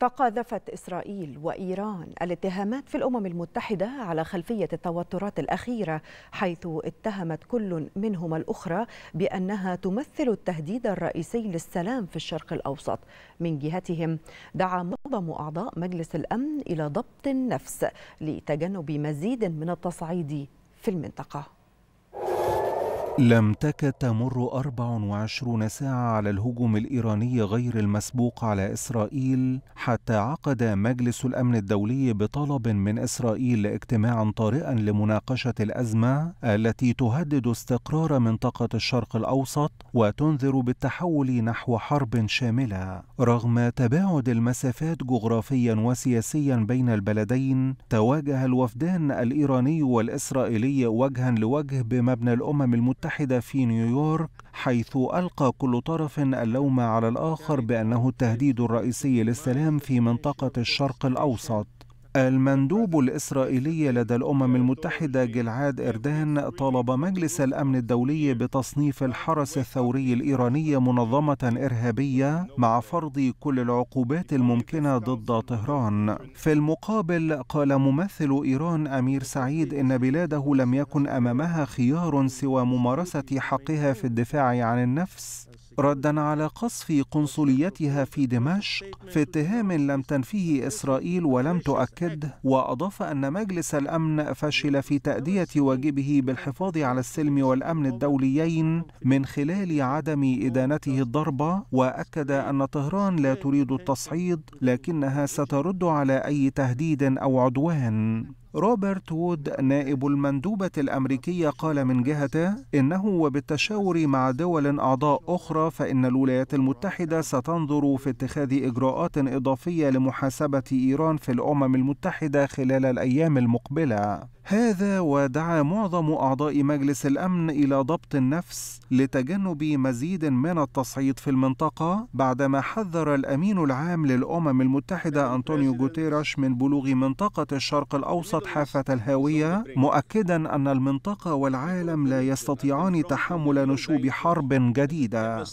تقاذفت إسرائيل وإيران الاتهامات في الأمم المتحدة على خلفية التوترات الأخيرة حيث اتهمت كل منهما الأخرى بأنها تمثل التهديد الرئيسي للسلام في الشرق الأوسط من جهتهم دعا معظم أعضاء مجلس الأمن إلى ضبط النفس لتجنب مزيد من التصعيد في المنطقه لم تكد تمر 24 ساعة على الهجوم الإيراني غير المسبوق على إسرائيل حتى عقد مجلس الأمن الدولي بطلب من إسرائيل اجتماعا طارئا لمناقشة الأزمة التي تهدد استقرار منطقة الشرق الأوسط وتنذر بالتحول نحو حرب شاملة رغم تباعد المسافات جغرافيا وسياسيا بين البلدين تواجه الوفدان الإيراني والإسرائيلي وجها لوجه بمبنى الأمم المتحدة المتحدة في نيويورك حيث ألقى كل طرف اللوم على الآخر بأنه التهديد الرئيسي للسلام في منطقة الشرق الأوسط المندوب الإسرائيلي لدى الأمم المتحدة جلعاد إردان طالب مجلس الأمن الدولي بتصنيف الحرس الثوري الإيراني منظمة إرهابية مع فرض كل العقوبات الممكنة ضد طهران. في المقابل قال ممثل إيران أمير سعيد إن بلاده لم يكن أمامها خيار سوى ممارسة حقها في الدفاع عن النفس ردا على قصف قنصليتها في دمشق في اتهام لم تنفيه إسرائيل ولم تؤكده وأضاف أن مجلس الأمن فشل في تأدية واجبه بالحفاظ على السلم والأمن الدوليين من خلال عدم إدانته الضربة وأكد أن طهران لا تريد التصعيد لكنها سترد على أي تهديد أو عدوان روبرت وود نائب المندوبة الأمريكية قال من جهته إنه وبالتشاور مع دول أعضاء أخرى فإن الولايات المتحدة ستنظر في اتخاذ إجراءات إضافية لمحاسبة إيران في الأمم المتحدة خلال الأيام المقبلة هذا ودعا معظم أعضاء مجلس الأمن إلى ضبط النفس لتجنب مزيد من التصعيد في المنطقة بعدما حذر الأمين العام للأمم المتحدة أنطونيو جوتيراش من بلوغ منطقة الشرق الأوسط حافة الهاوية مؤكدا أن المنطقة والعالم لا يستطيعان تحمل نشوب حرب جديدة.